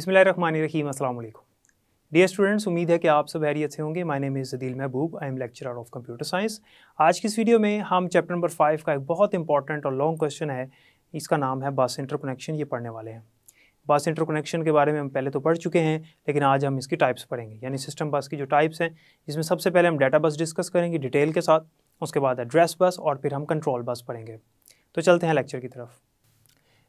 बिसमीम अल्लाम dear students उम्मीद है कि आप सब हैरियत से होंगे my name is Jadeel Mehboob I am lecture of computer science आज की इस वीडियो में हम चैप्टर नंबर फाइव का एक बहुत इंपॉर्टेंट और लॉन्ग क्वेश्चन है इसका नाम है बस इंटर कनेक्शन ये पढ़ने वाले हैं बस इंटर कनेक्शन के बारे में हम पहले तो पढ़ चुके हैं लेकिन आज हम इसकी टाइप्स पढ़ेंगे यानी सिस्टम बस की जो टाइप्स हैं इसमें सबसे पहले हम डाटा बस डिस्कस करेंगे डिटेल के साथ उसके बाद एड्रेस बस और फिर हम कंट्रोल बस पढ़ेंगे तो चलते हैं लेक्चर की तरफ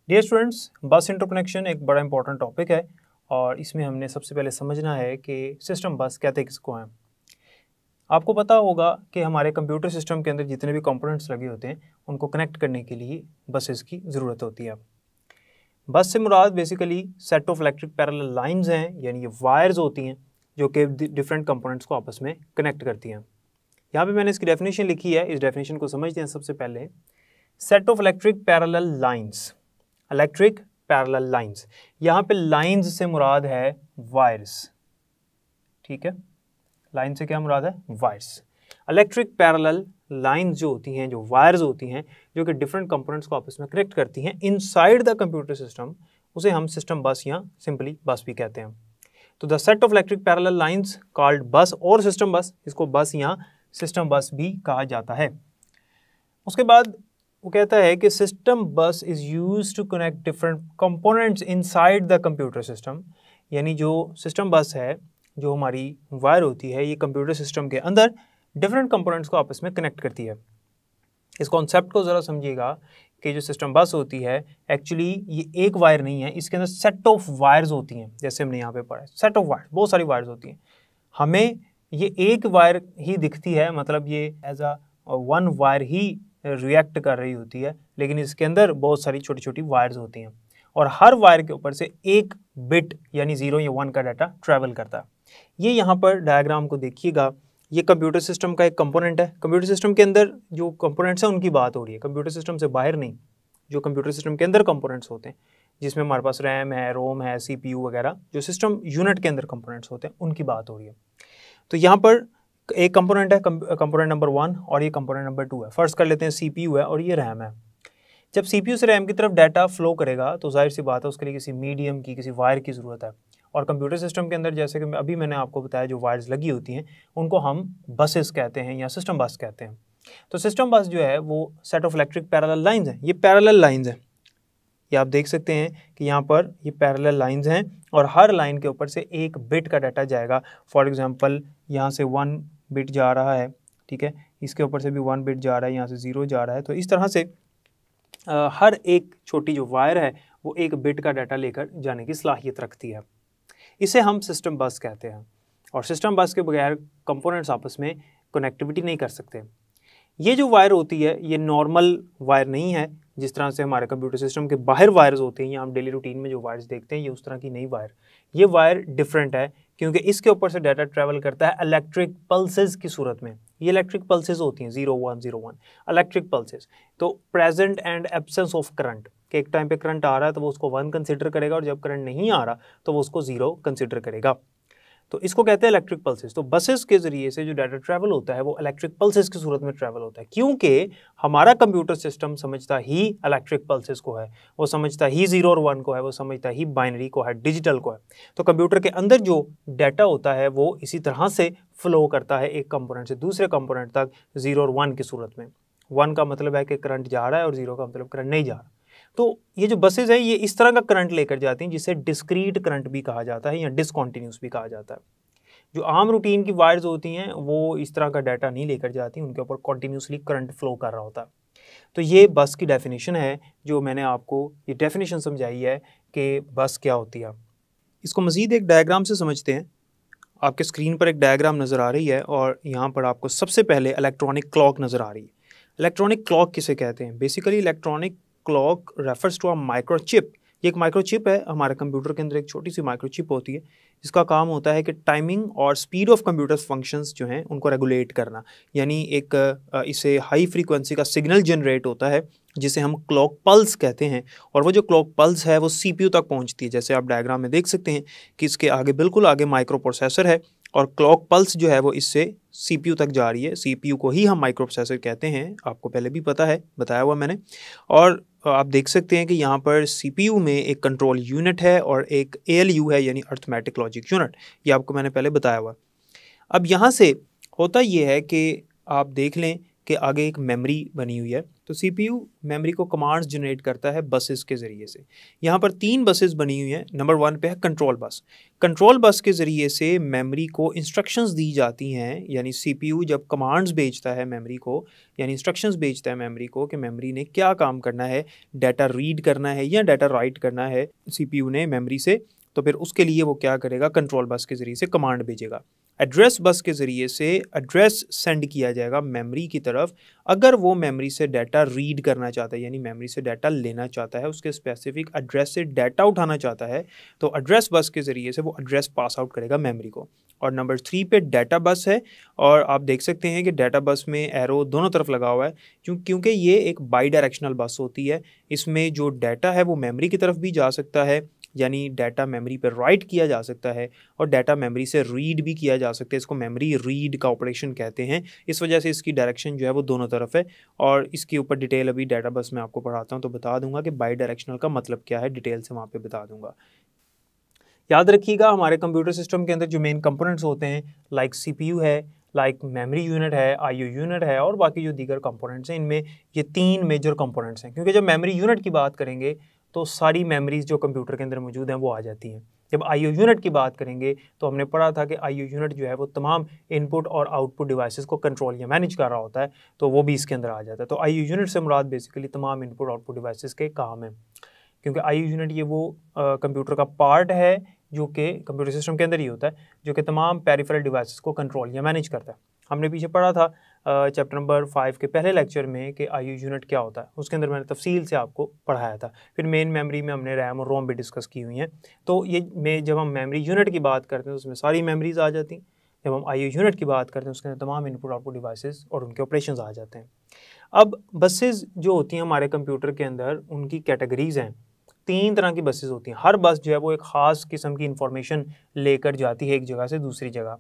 dear students bus interconnection एक बड़ा इंपॉर्टेंट टॉपिक है और इसमें हमने सबसे पहले समझना है कि सिस्टम बस कहते किसको हैं आपको पता होगा कि हमारे कंप्यूटर सिस्टम के अंदर जितने भी कंपोनेंट्स लगे होते हैं उनको कनेक्ट करने के लिए बसेस की ज़रूरत होती है बस से मुराद basically set of electric parallel lines हैं यानी ये वायर्स होती हैं जो कि डिफरेंट कंपोनेंट्स को आपस में कनेक्ट करती हैं यहाँ पे मैंने इसकी डेफिनेशन लिखी है इस डेफिनेशन को समझते हैं सबसे पहले set of electric parallel lines electric parallel lines यहाँ पे लाइन्स से मुराद है वायर्स ठीक है लाइन से क्या मुराद है वायर्स इलेक्ट्रिक पैरल लाइन्स जो होती हैं जो वायर्स होती हैं जो कि डिफरेंट कंपोनेंट्स को आपस में कनेक्ट करती हैं इनसाइड द कंप्यूटर सिस्टम उसे हम सिस्टम बस या सिंपली बस भी कहते हैं तो the set of electric parallel lines called bus और सिस्टम बस इसको बस या सिस्टम बस भी कहा जाता है उसके बाद वो कहता है कि system bus is use to connect different components inside the computer system यानी जो सिस्टम बस है जो हमारी वायर होती है ये कंप्यूटर सिस्टम के अंदर डिफरेंट कंपोनेंट्स को आपस में कनेक्ट करती है इस कॉन्सेप्ट को ज़रा समझिएगा कि जो सिस्टम बस होती है एक्चुअली ये एक वायर नहीं है इसके अंदर सेट ऑफ वायर्स होती हैं जैसे हमने यहाँ पे पढ़ा है सेट ऑफ वायर बहुत सारी वायर्स होती हैं हमें ये एक वायर ही दिखती है मतलब ये एज अ वन वायर ही रिएक्ट कर रही होती है लेकिन इसके अंदर बहुत सारी छोटी छोटी वायर्स होती हैं और हर वायर के ऊपर से एक बिट यानी ज़ीरो या वन का डाटा ट्रैवल करता है ये यहाँ पर डायग्राम को देखिएगा ये कंप्यूटर सिस्टम का एक कंपोनेंट है कंप्यूटर सिस्टम के अंदर जो कंपोनेंट्स हैं उनकी बात हो रही है कंप्यूटर सिस्टम से बाहर नहीं जो कंप्यूटर सिस्टम के अंदर कंपोनेंट्स होते हैं जिसमें हमारे पास रैम है रोम है सीपीयू वगैरह जो सिस्टम यूनिट के अंदर कंपोनेंट्स होते हैं उनकी बात हो रही है तो यहाँ पर एक कंपोनेंट है कंपोनेंट नंबर वन और ये कंपोनेंट नंबर टू है फर्स्ट कर लेते हैं सीपीयू है और ये रैम है जब सीपीयू से रैम की तरफ डाटा फ्लो करेगा तो जाहिर सी बात है उसके लिए किसी मीडियम की किसी वायर की ज़रूरत है और कंप्यूटर सिस्टम के अंदर जैसे कि अभी मैंने आपको बताया जो वायर्स लगी होती हैं उनको हम बसेस कहते हैं या सिस्टम बस कहते हैं तो सिस्टम बस जो है वो set of electric parallel lines हैं ये पैरल लाइन्स हैं ये आप देख सकते हैं कि यहाँ पर ये पैरल लाइन्स हैं और हर लाइन के ऊपर से एक बिट का डाटा जाएगा फॉर एग्ज़ाम्पल यहाँ से वन बिट जा रहा है ठीक है इसके ऊपर से भी वन बिट जा रहा है यहाँ से ज़ीरो जा रहा है तो इस तरह से आ, हर एक छोटी जो वायर है वो एक बिट का डाटा लेकर जाने की सलाहियत रखती है इसे हम सिस्टम बस कहते हैं और सिस्टम बस के बगैर कंपोनेंट्स आपस में कनेक्टिविटी नहीं कर सकते ये जो वायर होती है ये नॉर्मल वायर नहीं है जिस तरह से हमारे कंप्यूटर सिस्टम के बाहर वायर्स होते हैं या हम डेली रूटीन में जो वायर्स देखते हैं ये उस तरह की नई वायर ये वायर डिफरेंट है क्योंकि इसके ऊपर से डाटा ट्रैवल करता है इलेक्ट्रिक पल्सेज की सूरत में ये इलेक्ट्रिक पल्सेज होती हैं zero one zero one electric pulses तो present and absence of current कि एक टाइम पे करंट आ रहा है तो वो उसको वन कंसिडर करेगा और जब करंट नहीं आ रहा तो वो उसको ज़ीरो कंसिडर करेगा तो इसको कहते हैं इलेक्ट्रिक पल्सेस तो बसेस के जरिए से जो डाटा ट्रैवल होता है वो इलेक्ट्रिक पल्सेस की सूरत में ट्रैवल होता है क्योंकि हमारा कंप्यूटर सिस्टम समझता ही इलेक्ट्रिक पल्सेस को है वो समझता ही जीरो और वन को है वो समझता ही बाइनरी को है डिजिटल को है तो कंप्यूटर के अंदर जो डाटा होता है वो इसी तरह से फ्लो करता है एक कंपोनेंट से दूसरे कंपोनेंट तक जीरो और वन की सूरत में वन का मतलब है कि करंट जा रहा है और जीरो का मतलब करंट नहीं जा रहा तो ये जो बसेज है ये इस तरह का करंट लेकर जाती हैं जिसे डिस्क्रीट करंट भी कहा जाता है या डिसकॉन्टीन्यूस भी कहा जाता है जो आम रूटीन की वायर्स होती हैं वो इस तरह का डाटा नहीं लेकर जाती उनके ऊपर कॉन्टीन्यूसली करंट फ्लो कर रहा होता है तो ये बस की डेफिनेशन है जो मैंने आपको ये डेफिनेशन समझाई है कि बस क्या होती है इसको मज़ीद एक डायग्राम से समझते हैं आपके स्क्रीन पर एक डायग्राम नज़र आ रही है और यहाँ पर आपको सबसे पहले इलेक्ट्रॉनिक क्लॉक नज़र आ रही है इलेक्ट्रॉनिक क्लॉक किसे कहते हैं basically electronic clock refers to a microchip ये एक माइक्रोचिप है हमारे कंप्यूटर के अंदर एक छोटी सी माइक्रोचिप होती है जिसका काम होता है कि टाइमिंग और स्पीड ऑफ कंप्यूटर फंक्शंस जो हैं उनको रेगुलेट करना यानी एक इसे हाई फ्रीक्वेंसी का सिग्नल जनरेट होता है जिसे हम क्लॉक पल्स कहते हैं और वो जो क्लॉक पल्स है वो सीपीयू तक पहुंचती है जैसे आप डायग्राम में देख सकते हैं कि इसके आगे बिल्कुल आगे माइक्रो प्रोसेसर है और क्लॉक पल्स जो है वो इससे सीपीयू तक जा रही है सीपीयू को ही हम माइक्रो प्रोसेसर कहते हैं आपको पहले भी पता है बताया हुआ मैंने और आप देख सकते हैं कि यहाँ पर सी में एक कंट्रोल यूनिट है और एक ए है यानी अर्थमेटिक लॉजिक यूनिट ये आपको मैंने पहले बताया हुआ अब यहाँ से होता ये है कि आप देख लें उसके आगे एक मेमोरी बनी हुई है तो सीपीयू मेमोरी को कमांड्स जनरेट करता है बसेस के ज़रिए से यहाँ पर तीन बसेस बनी हुई हैं नंबर वन पे है कंट्रोल बस कंट्रोल बस के ज़रिए से मेमोरी को इंस्ट्रक्शंस दी जाती हैं यानी सीपीयू जब कमांड्स भेजता है मेमोरी को यानी इंस्ट्रक्शंस भेजता है मेमोरी को कि मेमोरी ने क्या काम करना है डाटा रीड करना है या डाटा राइट करना है सी ने मेमोरी से तो फिर उसके लिए वो क्या करेगा कंट्रोल बस के ज़रिए से कमांड भेजेगा एड्रेस बस के ज़रिए से एड्रेस सेंड किया जाएगा मेमोरी की तरफ अगर वो मेमोरी से डाटा रीड करना चाहता है यानी मेमोरी से डाटा लेना चाहता है उसके स्पेसिफिक एड्रेस से डाटा उठाना चाहता है तो एड्रेस बस के ज़रिए से वो एड्रेस पास आउट करेगा मेमोरी को और नंबर थ्री पे डाटा बस है और आप देख सकते हैं कि डाटा बस में एरो दोनों तरफ लगा हुआ है क्योंकि ये एक बाई डायरेक्शनल बस होती है इसमें जो डाटा है वो मेमोरी की तरफ भी जा सकता है यानी डाटा मेमोरी पर राइट किया जा सकता है और डाटा मेमोरी से रीड भी किया जा सकता है इसको मेमोरी रीड का ऑपरेशन कहते हैं इस वजह से इसकी डायरेक्शन जो है वो दोनों तरफ है और इसके ऊपर डिटेल अभी डाटा बस मैं आपको पढ़ाता हूँ तो बता दूंगा कि बाई डायरेक्शनल का मतलब क्या है डिटेल से वहाँ पर बता दूंगा याद रखिएगा हमारे कंप्यूटर सिस्टम के अंदर जो मेन कंपोनेंट्स होते हैं लाइक यू है लाइक मेमोरी यूनिट है आईओ यूनिट है और बाकी जो दीगर कंपोनेंट्स हैं इनमें ये तीन मेजर कंपोनेंट्स हैं क्योंकि जब मेमोरी यूनिट की बात करेंगे तो सारी मेमोरीज़ जो कंप्यूटर के अंदर मौजूद हैं वो आ जाती हैं जब आई यूनिट की बात करेंगे तो हमने पढ़ा था कि आई यूनिट जो है वो तमाम इनपुट और आउटपुट डिवाइसेस को कंट्रोल या मैनेज कर रहा होता है तो वो भी इसके अंदर आ जाता है तो आई यूनिट से मुराद बेसिकली तमाम इनपुट आउटपुट डिवाइसेस के काम हैं क्योंकि आई यूनिट ये वो कंप्यूटर का पार्ट है जो कि कंप्यूटर सिस्टम के अंदर ही होता है जो कि तमाम पेरीफरल डिवाइसेस को कंट्रोल या मैनेज करता है हमने पीछे पढ़ा था चैप्टर नंबर फाइव के पहले लेक्चर में कि आई यूनिट क्या होता है उसके अंदर मैंने तफसील से आपको पढ़ाया था फिर मेन मेमोरी में हमने रैम और रोम भी डिस्कस की हुई हैं तो ये में जब हम मेमोरी यूनिट की बात करते हैं तो उसमें सारी मेमोरीज आ जाती हैं जब हम आई यूनिट की बात करते हैं उसके अंदर तमाम इनपुट आउटपुट डिवाइसेस और उनके ऑपरेशन आ जाते हैं अब बसेज़ जो होती हैं हमारे कंप्यूटर के अंदर उनकी कैटेगरीज हैं तीन तरह की बसेज़ होती हैं हर बस जो है वो एक ख़ास किस्म की इंफॉर्मेशन लेकर जाती है एक जगह से दूसरी जगह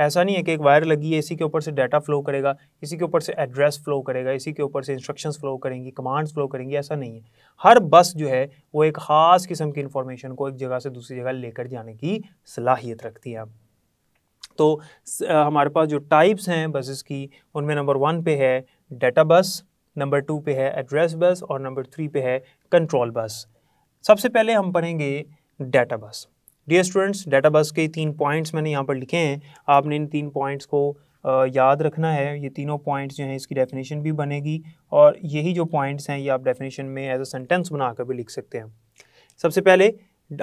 ऐसा नहीं है कि एक वायर लगी है इसी के ऊपर से डाटा फ्लो करेगा इसी के ऊपर से एड्रेस फ्लो करेगा इसी के ऊपर से इंस्ट्रक्शंस फ्लो करेंगी कमांड्स फ्लो करेंगी ऐसा नहीं है हर बस जो है वो एक ख़ास किस्म की इन्फॉर्मेशन को एक जगह से दूसरी जगह लेकर जाने की सलाहियत रखती है तो हमारे पास जो टाइप्स हैं बसेस की उनमें नंबर वन पे है डाटा बस नंबर टू पे है एड्रेस बस और नंबर थ्री पे है कंट्रोल बस सबसे पहले हम पढ़ेंगे डाटा बस डियर स्टूडेंट्स डाटा बस के तीन पॉइंट्स मैंने यहाँ पर लिखे हैं आपने इन तीन पॉइंट्स को याद रखना है ये तीनों पॉइंट्स जो हैं इसकी डेफिनेशन भी बनेगी और यही जो पॉइंट्स हैं ये आप डेफिनेशन में एज अ सेंटेंस बनाकर भी लिख सकते हैं सबसे पहले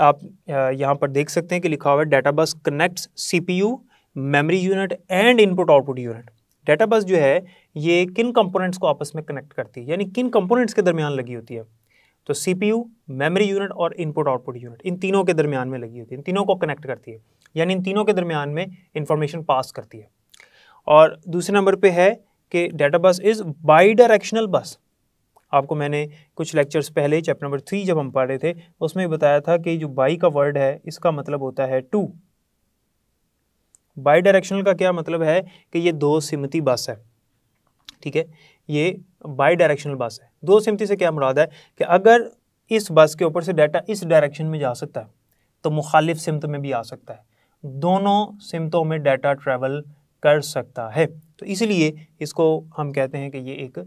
आप यहाँ पर देख सकते हैं कि लिखा हुआ है data bus connects U memory unit and input output unit data bus जो है ये किन कंपोनेंट्स को आपस में कनेक्ट करती है यानी किन कंपोनेंट्स के दरमियान लगी होती है तो सीपीयू मेमोरी यूनिट और इनपुट आउटपुट यूनिट इन तीनों के दरमियान में लगी होती है इन तीनों को कनेक्ट करती है यानी इन तीनों के दरमियान में इंफॉर्मेशन पास करती है और दूसरे नंबर पे है कि डाटा बस इज़ बाई डायरेक्शनल बस आपको मैंने कुछ लेक्चर्स पहले चैप्टर नंबर थ्री जब हम पढ़ रहे थे उसमें बताया था कि जो बाई का वर्ड है इसका मतलब होता है टू बाई डायरेक्शनल का क्या मतलब है कि ये दो सिमती बस है ठीक है ये बाई डायरेक्शनल बस है दो सिमती से क्या मुराद है कि अगर इस बस के ऊपर से डाटा इस डायरेक्शन में जा सकता है तो मुखालिफ सिमत में भी आ सकता है दोनों सिमतों में डाटा ट्रैवल कर सकता है तो इसलिए इसको हम कहते हैं कि ये एक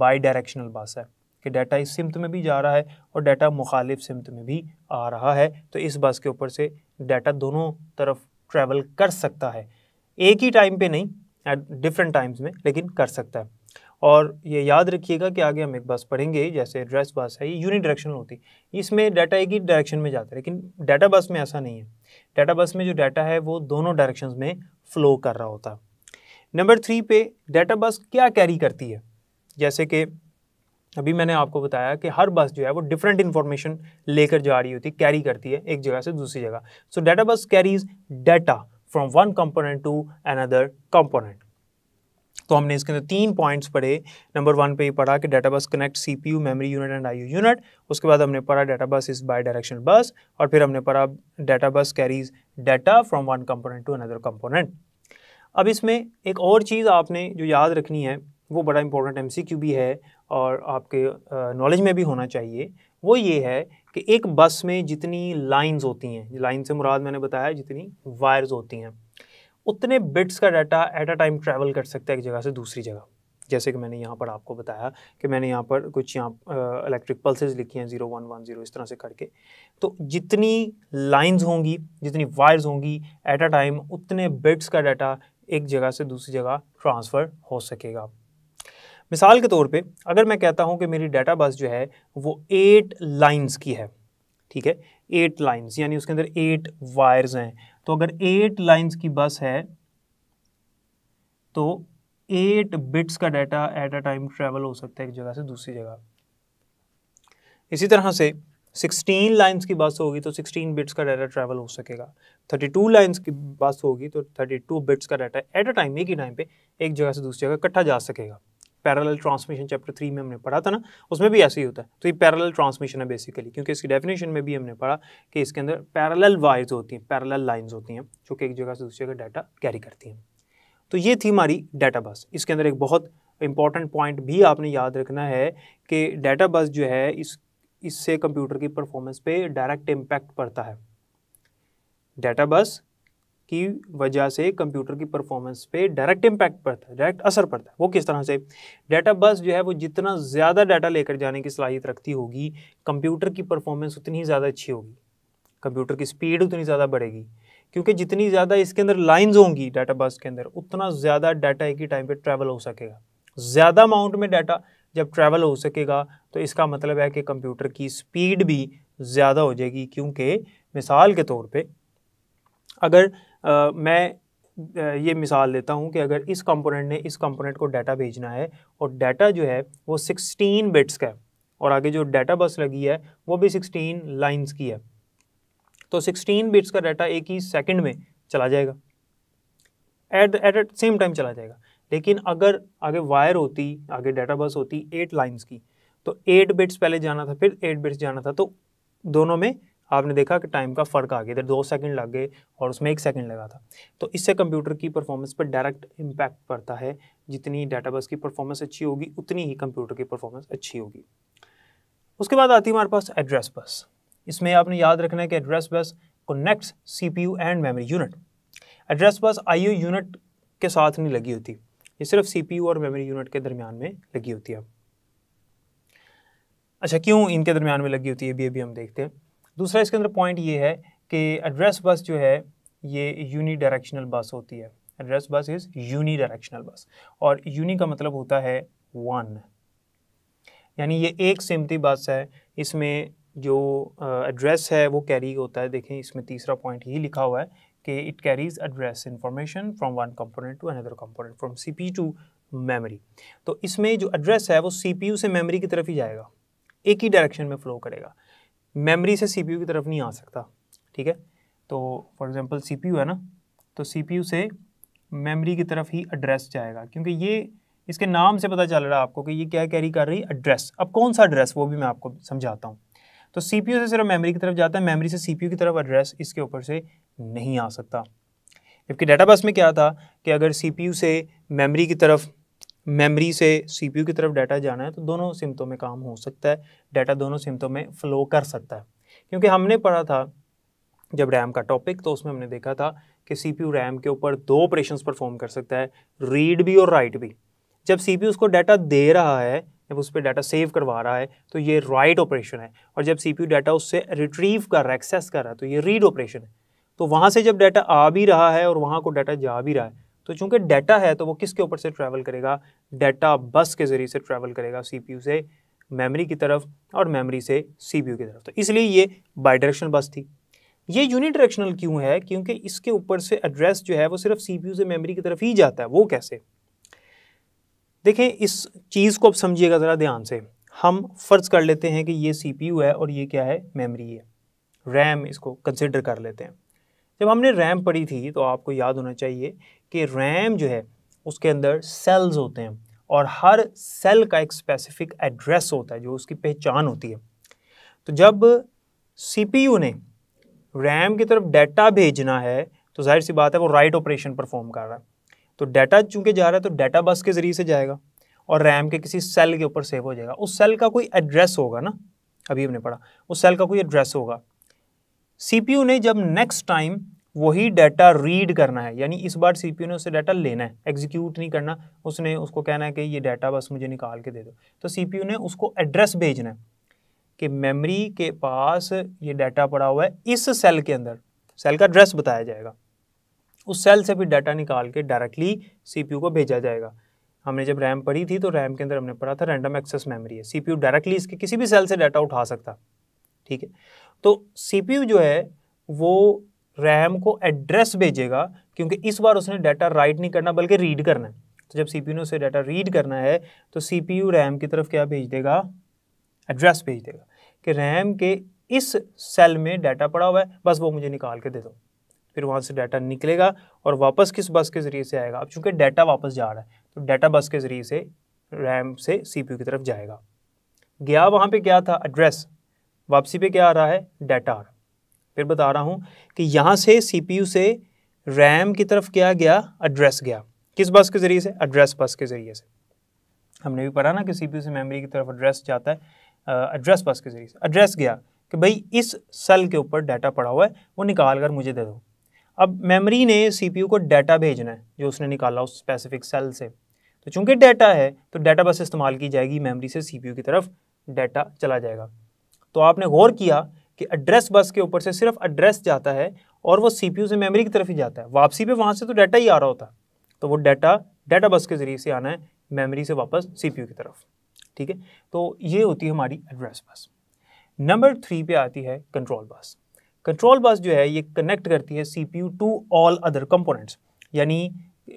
बाई डायरेक्शनल बस है कि डाटा इस सिमत में भी जा रहा है और डाटा मुखालिफ सिमत में भी आ रहा है तो इस बस के ऊपर से डाटा दोनों तरफ ट्रैवल कर सकता है एक ही टाइम पे नहीं एट डिफरेंट टाइम्स में लेकिन कर सकता है और ये याद रखिएगा कि आगे हम एक बस पढ़ेंगे जैसे एड्रेस बस है ये यूनिडायरेक्शनल होती इसमें डाटा एक ही डायरेक्शन में जाता है लेकिन डाटा बस में ऐसा नहीं है डाटा बस में जो डाटा है वो दोनों डायरेक्शंस में फ़्लो कर रहा होता है नंबर थ्री पे डाटा बस क्या कैरी करती है जैसे कि अभी मैंने आपको बताया कि हर बस जो है वो डिफरेंट इन्फॉर्मेशन लेकर जा रही होती है कैरी करती है एक जगह से दूसरी जगह so data bus carries data from one component to another component तो हमने इसके अंदर तीन पॉइंट्स पढ़े नंबर वन पे ही पढ़ा कि data bus connect CPU memory unit and IU unit उसके बाद हमने पढ़ा डाटा बस इज़ बाई डायरेक्शनल बस और फिर हमने पढ़ा data bus carries data from one component to another component अब इसमें एक और चीज़ आपने जो याद रखनी है वो बड़ा इंपॉर्टेंट क्यू भी है और आपके नॉलेज में भी होना चाहिए वो ये है कि एक बस में जितनी लाइंस होती हैं लाइन से मुराद मैंने बताया जितनी वायर्स होती हैं उतने बिट्स का data at a time travel कर सकता है एक जगह से दूसरी जगह जैसे कि मैंने यहाँ पर आपको बताया कि मैंने यहाँ पर कुछ यहाँ इलेक्ट्रिक पल्सेज लिखी हैं ज़ीरो वन वन ज़ीरो इस तरह से करके तो जितनी लाइंस होंगी जितनी वायर्स होंगी एट अ टाइम उतने बिट्स का डाटा एक जगह से दूसरी जगह ट्रांसफ़र हो सकेगा मिसाल के तौर पे अगर मैं कहता हूँ कि मेरी डाटा बस जो है वो एट लाइन्स की है ठीक है एट लाइन्स यानी उसके अंदर एट वायर्स हैं तो अगर एट लाइंस की बस है तो एट बिट्स का data at a time travel हो सकता है एक जगह से दूसरी जगह इसी तरह से 16 लाइंस की बस होगी तो 16 बिट्स का डाटा ट्रैवल हो सकेगा 32 लाइंस की बस होगी तो 32 बिट्स का डाटा एट अ टाइम एक ही टाइम पे एक जगह से दूसरी जगह इकट्ठा जा सकेगा पैरेलल ट्रांसमिशन चैप्टर थ्री में हमने पढ़ा था ना उसमें भी ऐसे ही होता है तो ये पैरेलल ट्रांसमिशन है बेसिकली क्योंकि इसकी डेफिनेशन में भी हमने पढ़ा कि इसके अंदर पैरेलल वायर्स होती हैं पैरेलल लाइंस होती हैं जो कि एक जगह से दूसरी जगह डाटा कैरी करती हैं तो ये थी हमारी डाटा बस इसके अंदर एक बहुत इंपॉर्टेंट पॉइंट भी आपने याद रखना है कि डाटा बस जो है इस इससे कंप्यूटर की परफॉर्मेंस पर डायरेक्ट इम्पैक्ट पड़ता है डाटा बस की वजह से कंप्यूटर की परफॉर्मेंस पे डायरेक्ट इम्पैक्ट पड़ता है डायरेक्ट असर पड़ता है वो किस तरह से डाटा बस जो है वो जितना ज़्यादा डाटा लेकर जाने की सलाहियत रखती होगी कंप्यूटर की परफॉर्मेंस उतनी ही ज़्यादा अच्छी होगी कंप्यूटर की स्पीड उतनी ज़्यादा बढ़ेगी क्योंकि जितनी ज़्यादा इसके अंदर लाइन्स होंगी डाटा बस के अंदर उतना ज़्यादा डाटा एक ही टाइम पर ट्रैवल हो सकेगा ज़्यादा अमाउंट में डाटा जब ट्रैवल हो सकेगा तो इसका मतलब है कि कंप्यूटर की स्पीड भी ज़्यादा हो जाएगी क्योंकि मिसाल के तौर पर अगर आ, मैं ये मिसाल देता हूँ कि अगर इस कंपोनेंट ने इस कंपोनेंट को डाटा भेजना है और डाटा जो है वो 16 बिट्स का है और आगे जो डाटा बस लगी है वो भी 16 लाइंस की है तो 16 बिट्स का डाटा एक ही सेकंड में चला जाएगा at at at same time चला जाएगा लेकिन अगर आगे वायर होती आगे डाटा बस होती एट लाइन्स की तो एट बिट्स पहले जाना था फिर एट बिट्स जाना था तो दोनों में आपने देखा कि टाइम का फ़र्क आ गया इधर दो सेकंड लग गए और उसमें एक सेकंड लगा था तो इससे कंप्यूटर की परफॉर्मेंस पर डायरेक्ट इम्पैक्ट पड़ता है जितनी बस की परफॉर्मेंस अच्छी होगी उतनी ही कंप्यूटर की परफॉर्मेंस अच्छी होगी उसके बाद आती है हमारे पास एड्रेस बस इसमें आपने याद रखना है कि address bus connects C and memory unit address bus I unit के साथ नहीं लगी होती ये सिर्फ सी और मेमरी यूनिट के दरमियान में लगी होती है अच्छा क्यों इनके दरमियान में लगी होती है ये भी अभी हम देखते हैं दूसरा इसके अंदर पॉइंट ये है कि एड्रेस बस जो है ये यूनी डायरेक्शनल बस होती है address bus is uni directional बस और यूनी का मतलब होता है वन यानी ये एक सिमती बस है इसमें जो एड्रेस है वो कैरी होता है देखें इसमें तीसरा पॉइंट ये लिखा हुआ है कि it carries address information from one component to another component from C to memory तो इसमें जो एड्रेस है वो सी से मेमोरी की तरफ ही जाएगा एक ही डायरेक्शन में फ़्लो करेगा मेमोरी से सीपीयू की तरफ नहीं आ सकता ठीक है तो फॉर एग्जांपल सीपीयू है ना तो सीपीयू से मेमोरी की तरफ ही एड्रेस जाएगा क्योंकि ये इसके नाम से पता चल रहा है आपको कि ये क्या कैरी कर रही है एड्रेस अब कौन सा एड्रेस वो भी मैं आपको समझाता हूँ तो सी से सिर्फ मेमोरी की तरफ जाता है मेमोरी से सी की तरफ एड्रेस इसके ऊपर से नहीं आ सकता जबकि डेटाबेस में क्या था कि अगर सी से मेमरी की तरफ मेमोरी से सीपीयू की तरफ डाटा जाना है तो दोनों सिमतों में काम हो सकता है डाटा दोनों सिमतों में फ़्लो कर सकता है क्योंकि हमने पढ़ा था जब रैम का टॉपिक तो उसमें हमने देखा था कि सीपीयू रैम के ऊपर दो ऑपरेशन परफॉर्म कर सकता है रीड भी और राइट भी जब सीपीयू उसको डाटा दे रहा है जब उस पर डाटा सेव करवा रहा है तो ये राइट ऑपरेशन है और जब सीपीयू डाटा उससे रिट्रीव कर रहा है एक्सेस कर रहा है तो ये रीड ऑपरेशन है तो वहाँ से जब डाटा आ भी रहा है और वहाँ को डाटा जा भी रहा है तो चूंकि डेटा है तो वो किसके ऊपर से ट्रैवल करेगा डेटा बस के ज़रिए से ट्रैवल करेगा सीपीयू से मेमोरी की तरफ और मेमोरी से सीपीयू की तरफ तो इसलिए ये बाई डायरेक्शनल बस थी ये यूनिडायरेक्शनल क्यों है क्योंकि इसके ऊपर से एड्रेस जो है वो सिर्फ सीपीयू से मेमोरी की तरफ ही जाता है वो कैसे देखें इस चीज़ को आप समझिएगा ज़रा ध्यान से हम फ़र्ज़ कर लेते हैं कि ये सी है और ये क्या है मेमरी है रैम इसको कंसिडर कर लेते हैं जब हमने रैम पढ़ी थी तो आपको याद होना चाहिए कि रैम जो है उसके अंदर सेल्स होते हैं और हर सेल का एक स्पेसिफिक एड्रेस होता है जो उसकी पहचान होती है तो जब सीपीयू ने रैम की तरफ डाटा भेजना है तो जाहिर सी बात है वो राइट ऑपरेशन परफॉर्म कर रहा है तो डाटा चूंकि जा रहा है तो डाटा बस के ज़रिए से जाएगा और रैम के किसी सेल के ऊपर सेव हो जाएगा उस सेल का कोई एड्रेस होगा ना अभी हमने पढ़ा उस सेल का कोई एड्रेस होगा सीपीयू ने जब नेक्स्ट टाइम वही डाटा रीड करना है यानी इस बार सीपीयू ने उसे डाटा लेना है एग्जीक्यूट नहीं करना उसने उसको कहना है कि ये डाटा बस मुझे निकाल के दे दो तो सीपीयू ने उसको एड्रेस भेजना है कि मेमोरी के पास ये डाटा पड़ा हुआ है इस सेल के अंदर सेल का एड्रेस बताया जाएगा उस सेल से भी डाटा निकाल के डायरेक्टली सी को भेजा जाएगा हमने जब रैम पढ़ी थी तो रैम के अंदर हमने पढ़ा था रैंडम एक्सेस मेमोरी है सीपीयू डायरेक्टली इसके किसी भी सेल से डाटा उठा सकता ठीक है तो सीपीयू जो है वो रैम को एड्रेस भेजेगा क्योंकि इस बार उसने डाटा राइट नहीं करना बल्कि रीड करना है तो जब सीपीयू ने उसे डाटा रीड करना है तो सीपीयू रैम की तरफ क्या भेज देगा एड्रेस भेज देगा कि रैम के इस सेल में डाटा पड़ा हुआ है बस वो मुझे निकाल के दे दो फिर वहाँ से डाटा निकलेगा और वापस किस बस के ज़रिए से आएगा अब चूँकि डाटा वापस जा रहा है तो डाटा बस के ज़रिए से रैम से सीपीयू की तरफ जाएगा गया वहाँ पे क्या था एड्रेस वापसी पे क्या आ रहा है डाटा आ रहा फिर बता रहा हूँ कि यहाँ से सीपीयू से रैम की तरफ क्या गया एड्रेस गया किस बस के ज़रिए से एड्रेस बस के ज़रिए से हमने भी पढ़ा ना कि सीपीयू से मेमोरी की तरफ एड्रेस जाता है एड्रेस बस के ज़रिए से एड्रेस गया कि भाई इस सेल के ऊपर डाटा पड़ा हुआ है वो निकाल कर मुझे दे दो अब मेमोरी ने सीपीयू को डाटा भेजना है जो उसने निकाला उस स्पेसिफिक सेल से तो चूंकि डाटा है तो डाटा बस इस्तेमाल की जाएगी मेमोरी से सीपीयू की तरफ डाटा चला जाएगा तो आपने गौर किया कि एड्रेस बस के ऊपर से सिर्फ एड्रेस जाता है और वो सी से मेमोरी की तरफ ही जाता है वापसी पे वहाँ से तो डाटा ही आ रहा होता है तो वो डाटा डाटा बस के ज़रिए से आना है मेमोरी से वापस सी की तरफ ठीक है तो ये होती है हमारी एड्रेस बस नंबर थ्री पे आती है कंट्रोल बस कंट्रोल बस जो है ये कनेक्ट करती है C to all other components यानी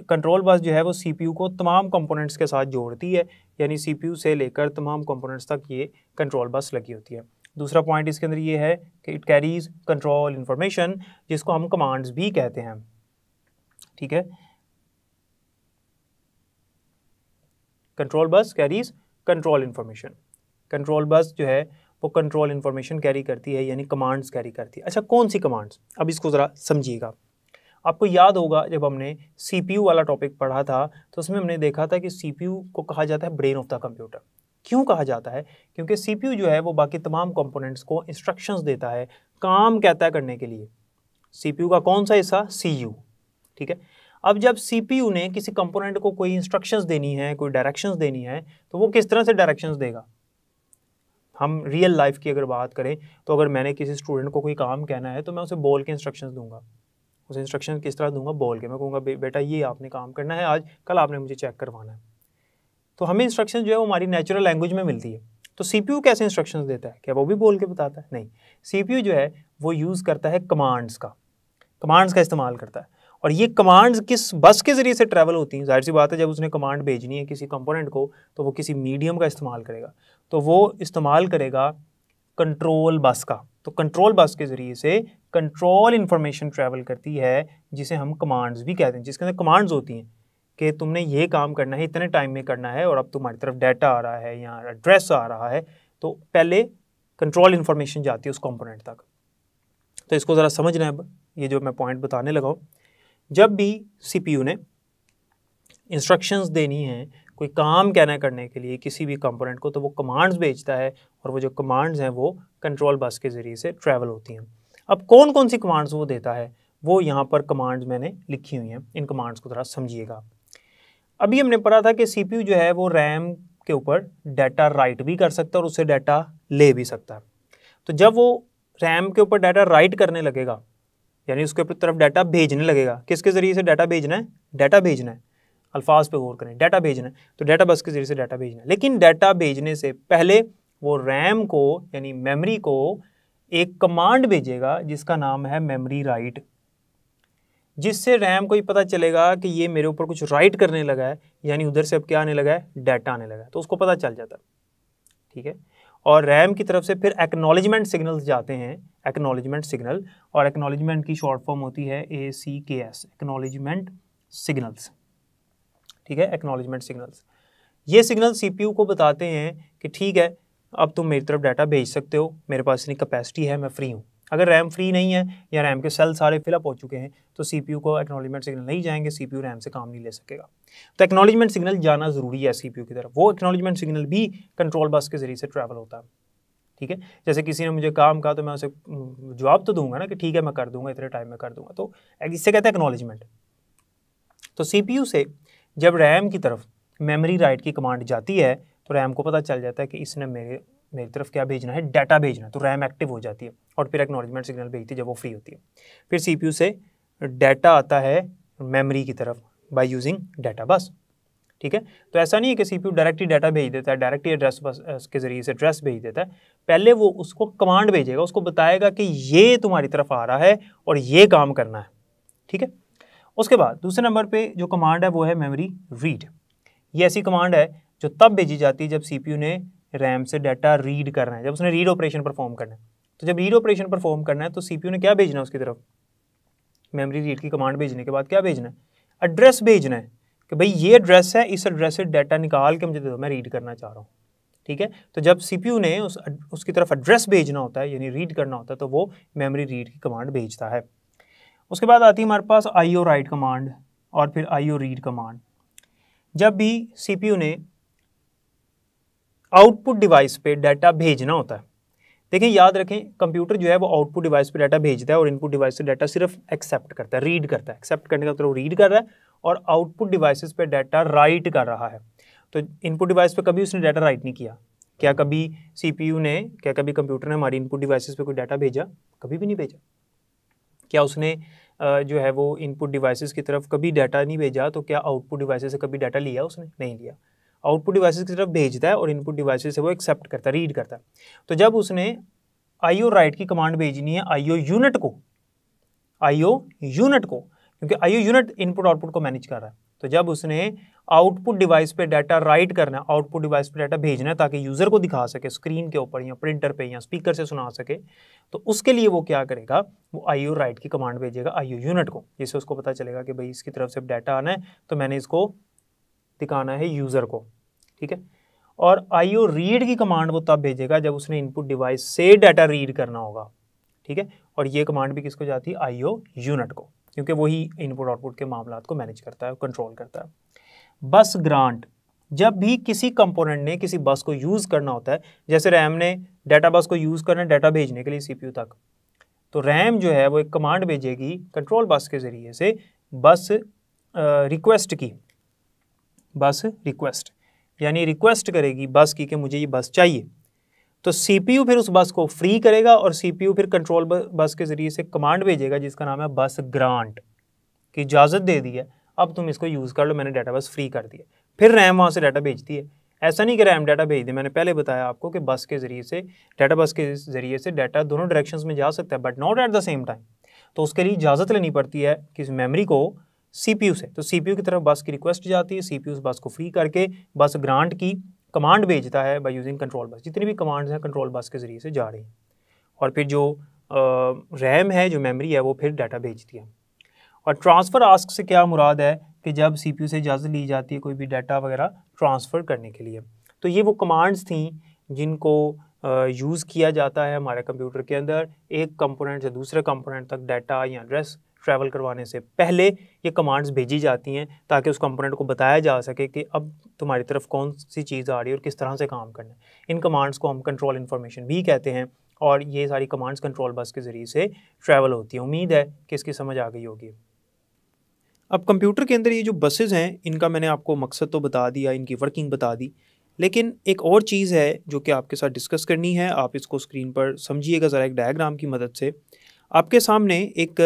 कंट्रोल बस जो है वो सी को तमाम कंपोनेंट्स के साथ जोड़ती है यानी सी से लेकर तमाम कंपोनेंट्स तक ये कंट्रोल बस लगी होती है दूसरा पॉइंट इसके अंदर ये है कि इट कैरीज कंट्रोल इन्फॉर्मेशन जिसको हम कमांड्स भी कहते हैं ठीक है control bus carries control information control bus जो है वो कंट्रोल इन्फॉर्मेशन कैरी करती है यानी कमांड्स कैरी करती है अच्छा कौन सी कमांड्स अब इसको ज़रा समझिएगा आपको याद होगा जब हमने सी वाला टॉपिक पढ़ा था तो उसमें हमने देखा था कि सी को कहा जाता है ब्रेन ऑफ द कंप्यूटर क्यों कहा जाता है क्योंकि सी जो है वो बाकी तमाम कंपोनेंट्स को इंस्ट्रक्शंस देता है काम कहता है करने के लिए सी का कौन सा हिस्सा सी ठीक है अब जब सी ने किसी कंपोनेंट को कोई इंस्ट्रक्शंस देनी है कोई डायरेक्शंस देनी है तो वो किस तरह से डायरेक्शंस देगा हम रियल लाइफ की अगर बात करें तो अगर मैंने किसी स्टूडेंट को कोई काम कहना है तो मैं उसे बोल के इंस्ट्रक्शंस दूंगा उसे इंस्ट्रक्शन किस तरह दूंगा बोल के मैं कहूँगा बे, बेटा ये आपने काम करना है आज कल आपने मुझे चेक करवाना है तो हमें इंस्ट्रक्शन जो है वो हमारी नेचुरल लैंग्वेज में मिलती है तो सी कैसे इंस्ट्रक्शन देता है क्या वो भी बोल के बताता है नहीं सी जो है वो यूज़ करता है कमांड्स का कमांड्स का इस्तेमाल करता है और ये कमांड्स किस बस के ज़रिए से ट्रैवल होती हैं जाहिर सी बात है जब उसने कमांड भेजनी है किसी कंपोनेंट को तो वो किसी मीडियम का इस्तेमाल करेगा तो वो इस्तेमाल करेगा कंट्रोल बस का तो कंट्रोल बस के ज़रिए से कंट्रोल इन्फॉर्मेशन ट्रैवल करती है जिसे हम कमांड्स भी कहते हैं जिसके अंदर कमांड्स होती हैं कि तुमने ये काम करना है इतने टाइम में करना है और अब तुम्हारी तरफ डाटा आ रहा है या एड्रेस आ रहा है तो पहले कंट्रोल इन्फॉर्मेशन जाती है उस कॉम्पोनेंट तक तो इसको ज़रा समझना है ये जो मैं पॉइंट बताने लगा हूँ जब भी सी ने इंस्ट्रक्शंस देनी है कोई काम कहना करने के लिए किसी भी कंपोनेंट को तो वो कमांड्स भेजता है और वो जो कमांड्स हैं वो कंट्रोल बस के ज़रिए से ट्रैवल होती हैं अब कौन कौन सी कमांड्स वो देता है वो यहाँ पर कमांड्स मैंने लिखी हुई हैं इन कमांड्स को ज़रा समझिएगा अभी हमने पढ़ा था कि सी जो है वो रैम के ऊपर डाटा राइट भी कर सकता है और उससे डाटा ले भी सकता है तो जब वो रैम के ऊपर डाटा राइट करने लगेगा यानी उसके ऊपर तरफ डाटा भेजने लगेगा किसके ज़रिए से डाटा भेजना है डाटा भेजना है अल्फाज पे गौर करें डाटा भेजना है तो डाटा बस के ज़रिए से डाटा भेजना है लेकिन डाटा भेजने से पहले वो रैम को यानी मेमरी को एक कमांड भेजेगा जिसका नाम है मेमरी राइट जिससे रैम को ही पता चलेगा कि ये मेरे ऊपर कुछ राइट करने लगा है यानी उधर से अब क्या आने लगा है डाटा आने लगा है तो उसको पता चल जाता है ठीक है और रैम की तरफ से फिर एक्नॉलेजमेंट सिग्नल्स जाते हैं एक्नॉलेजमेंट सिग्नल और एक्नॉलेजमेंट की शॉर्ट फॉर्म होती है ए सी के एस एक्नॉलेजमेंट सिग्नल्स ठीक है एक्नॉलेजमेंट सिग्नल्स ये सिग्नल यू को बताते हैं कि ठीक है अब तुम मेरी तरफ डाटा भेज सकते हो मेरे पास इतनी कैपेसिटी है मैं फ्री हूँ अगर रैम फ्री नहीं है या रैम के सेल सारे फिलअप हो चुके हैं तो सी को एक्नोलिजमेंट सिग्नल नहीं जाएंगे सी रैम से काम नहीं ले सकेगा तो एक्नोलिजमेंट सिग्नल जाना ज़रूरी है सी की तरफ वो एक्नोलिजमेंट सिग्नल भी कंट्रोल बस के ज़रिए से ट्रैवल होता है ठीक है जैसे किसी ने मुझे काम कहा तो मैं उसे जवाब तो दूंगा ना कि ठीक है मैं कर दूंगा इतने टाइम में कर दूंगा तो इससे कहते हैं एक्नोलिजमेंट तो सी से जब रैम की तरफ मेमोरी राइट की कमांड जाती है तो रैम को पता चल जाता है कि इसने मेरे मेरी तरफ क्या भेजना है डाटा भेजना तो रैम एक्टिव हो जाती है और फिर एक्नॉलेजमेंट सिग्नल भेजती है जब वो फ्री होती है फिर सी से डाटा आता है मेमरी की तरफ बाई यूजिंग डाटा बस ठीक है तो ऐसा नहीं है कि सी पी डायरेक्टली डाटा भेज देता है डायरेक्टली एड्रेस बस के ज़रिए से एड्रेस भेज देता है पहले वो उसको कमांड भेजेगा उसको बताएगा कि ये तुम्हारी तरफ आ रहा है और ये काम करना है ठीक है उसके बाद दूसरे नंबर पे जो कमांड है वो है मेमोरी रीड ये ऐसी कमांड है जो तब भेजी जाती है जब सी ने रैम से डाटा रीड करना है जब उसने रीड ऑपरेशन परफॉर्म करना है तो जब रीड ऑपरेशन परफॉर्म करना है तो सीपीयू ने क्या भेजना है उसकी तरफ मेमोरी रीड की कमांड भेजने के बाद क्या भेजना है एड्रेस भेजना है कि भाई ये एड्रेस है इस एड्रेस से डाटा निकाल के मुझे दे दो मैं रीड करना चाह रहा हूँ ठीक है तो जब सीपीयू ने उस उसकी तरफ एड्रेस भेजना होता है यानी रीड करना होता है तो वो मेमोरी रीड की कमांड भेजता है उसके बाद आती है हमारे पास आई ओ राइट कमांड और फिर आई ओ रीड कमांड जब भी सीपीयू ने आउटपुट डिवाइस पे डाटा भेजना होता है देखिए याद रखें कंप्यूटर जो है वो आउटपुट डिवाइस पे डाटा भेजता है और इनपुट डिवाइस से डाटा सिर्फ एक्सेप्ट करता है रीड करता है एक्सेप्ट करने का मतलब रीड कर रहा है और आउटपुट डिवाइसेस पे डाटा राइट कर रहा है तो इनपुट डिवाइस पे कभी उसने डाटा राइट नहीं किया क्या कभी सी ने क्या कभी कंप्यूटर ने हमारी इनपुट डिवाइस पर कोई डाटा भेजा कभी भी नहीं भेजा क्या उसने जो है वो इनपुट डिवाइसेस की तरफ कभी डाटा नहीं भेजा तो क्या आउटपुट डिवाइसेस से कभी डाटा लिया उसने नहीं लिया आउटपुट डिवाइसेस की तरफ भेजता है और इनपुट डिवाइसेस से वो एक्सेप्ट करता है रीड करता है तो जब उसने आई ओ राइट की कमांड भेजनी है आई ओ यूनिट को आई ओ यूनिट को क्योंकि I O unit input output को मैनेज कर रहा है तो जब उसने आउटपुट डिवाइस पे डाटा राइट करना है आउटपुट डिवाइस पे डाटा भेजना है ताकि यूज़र को दिखा सके स्क्रीन के ऊपर या प्रिंटर पे या स्पीकर से सुना सके तो उसके लिए वो क्या करेगा वो आई ओ राइट की कमांड भेजेगा आई ओ यूनिट को जिससे उसको पता चलेगा कि भाई इसकी तरफ से डाटा आना है तो मैंने इसको दिखाना है यूज़र को ठीक है और आईओ रीड की कमांड वो तब भेजेगा जब उसने इनपुट डिवाइस से डाटा रीड करना होगा ठीक है और ये कमांड भी किसको जाती है आईओ यूनिट को क्योंकि वही इनपुट आउटपुट के मामला को मैनेज करता है कंट्रोल करता है बस ग्रांट जब भी किसी कंपोनेंट ने किसी बस को यूज़ करना होता है जैसे रैम ने डाटा बस को यूज़ करना है डाटा भेजने के लिए सीपीयू तक तो रैम जो है वो एक कमांड भेजेगी कंट्रोल बस के ज़रिए से बस रिक्वेस्ट की बस रिक्वेस्ट यानी रिक्वेस्ट करेगी बस की कि मुझे ये बस चाहिए तो सीपीयू फिर उस बस को फ्री करेगा और सीपीयू फिर कंट्रोल बस के ज़रिए से कमांड भेजेगा जिसका नाम है बस ग्रांट की इजाज़त दे दी है अब तुम इसको यूज़ कर लो मैंने डाटा बस फ्री कर दिया फिर रैम वहाँ से डाटा भेजती है ऐसा नहीं कि रैम डाटा भेज दे मैंने पहले बताया आपको कि बस के ज़रिए से डाटा बस के ज़रिए से डाटा दोनों डायरेक्शन में जा सकता है but not at the same time तो उसके लिए इजाज़त लेनी पड़ती है किस मेमरी को सीपीयू से तो सीपीयू की तरफ बस की रिक्वेस्ट जाती है सीपीयू पी बस को फ्री करके बस ग्रांट की कमांड भेजता है बाय यूजिंग कंट्रोल बस जितनी भी कमांड्स हैं कंट्रोल बस के ज़रिए से जा रही हैं और फिर जो रैम है जो मेमोरी है वो फिर डाटा भेजती है और ट्रांसफ़र आस्क से क्या मुराद है कि जब सी से इजाज़त ली जाती है कोई भी डाटा वगैरह ट्रांसफ़र करने के लिए तो ये वो कमांड्स थी जिनको यूज़ किया जाता है हमारे कंप्यूटर के अंदर एक कंपोनेंट से दूसरे कंपोनेंट तक डाटा या एड्रेस ट्रैवल करवाने से पहले ये कमांड्स भेजी जाती हैं ताकि उस कंपोनेंट को बताया जा सके कि अब तुम्हारी तरफ कौन सी चीज़ आ रही है और किस तरह से काम करना है इन कमांड्स को हम कंट्रोल इन्फॉर्मेशन भी कहते हैं और ये सारी कमांड्स कंट्रोल बस के ज़रिए से ट्रैवल होती है उम्मीद है कि इसकी समझ आ गई होगी अब कंप्यूटर के अंदर ये जो बसेज़ हैं इनका मैंने आपको मकसद तो बता दिया इनकी वर्किंग बता दी लेकिन एक और चीज़ है जो कि आपके साथ डिस्कस करनी है आप इसको स्क्रीन पर समझिएगा ज़रा एक डायग्राम की मदद से आपके सामने एक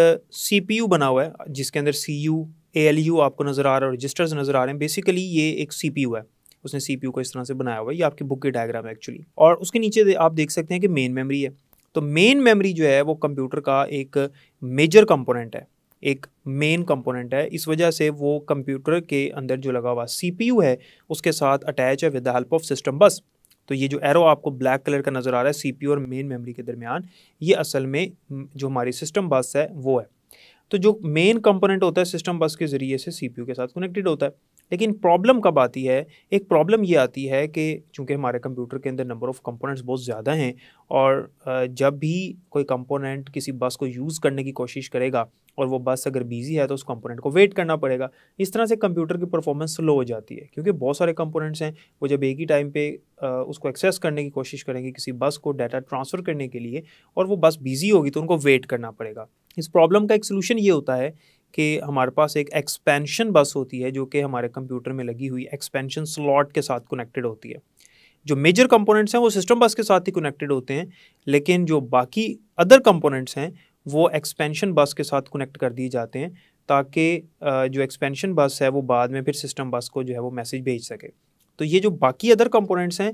यू बना हुआ है जिसके अंदर C U A L U आपको नज़र आ रहा है रजिस्टर्स नज़र आ रहे हैं बेसिकली ये एक यू है उसने यू को इस तरह से बनाया हुआ है ये आपकी बुक के डायग्राम है एक्चुअली और उसके नीचे आप देख सकते हैं कि मेन मेमरी है तो मेन मेमरी जो है वो कंप्यूटर का एक मेजर कंपोनेंट है एक मेन कंपोनेंट है इस वजह से वो कंप्यूटर के अंदर जो लगा हुआ यू है उसके साथ अटैच है with the help of system बस तो ये जो एरो आपको ब्लैक कलर का नज़र आ रहा है सीपीयू और मेन मेमोरी के दरमियान ये असल में जो हमारी सिस्टम बस है वो है तो जो मेन कंपोनेंट होता है सिस्टम बस के ज़रिए से सीपीयू के साथ कनेक्टेड होता है लेकिन प्रॉब्लम कब आती है एक प्रॉब्लम ये आती है कि चूंकि हमारे कंप्यूटर के अंदर नंबर ऑफ़ कंपोनेंट्स बहुत ज़्यादा हैं और जब भी कोई कंपोनेंट किसी बस को यूज़ करने की कोशिश करेगा और वो बस अगर बिजी है तो उस कंपोनेंट को वेट करना पड़ेगा इस तरह से कंप्यूटर की परफॉर्मेंस स्लो हो जाती है क्योंकि बहुत सारे कंपोनेंट्स हैं वो जब एक ही टाइम पे उसको एक्सेस करने की कोशिश करेंगे किसी बस को डाटा ट्रांसफ़र करने के लिए और वो बस बिज़ी होगी तो उनको वेट करना पड़ेगा इस प्रॉब्लम का एक सलूशन ये होता है कि हमारे पास एक एक्सपेंशन बस होती है जो कि हमारे कंप्यूटर में लगी हुई एक्सपेंशन स्लॉट के साथ कनेक्टेड होती है जो मेजर कंपोनेंट्स हैं वो सिस्टम बस के साथ ही कनेक्टेड होते हैं लेकिन जो बाकी अदर कंपोनेंट्स हैं वो एक्सपेंशन बस के साथ कनेक्ट कर दिए जाते हैं ताकि जो एक्सपेंशन बस है वो बाद में फिर सिस्टम बस को जो है वो मैसेज भेज सके तो ये जो बाकी अदर कंपोनेंट्स हैं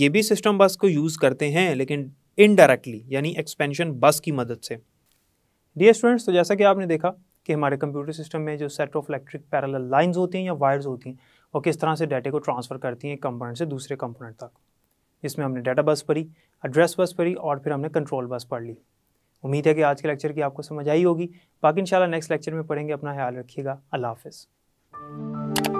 ये भी सिस्टम बस को यूज़ करते हैं लेकिन इनडायरेक्टली यानी एक्सपेंशन बस की मदद से डी स्टूडेंट्स तो जैसा कि आपने देखा कि हमारे कंप्यूटर सिस्टम में जो set of electric parallel lines होती हैं या वायर्स होती हैं वो किस तरह से डाटे को ट्रांसफ़र करती हैं एक कंपोनेंट से दूसरे कंपोनेंट तक इसमें हमने डाटा बस पढ़ी एड्रेस बस पढ़ी और फिर हमने कंट्रोल बस पढ़ ली उम्मीद है कि आज के लेक्चर की आपको समझ आई होगी बाकी इंशाल्लाह नेक्स्ट लेक्चर में पढ़ेंगे अपना ख्याल रखिएगा अल्लाह हाफिज़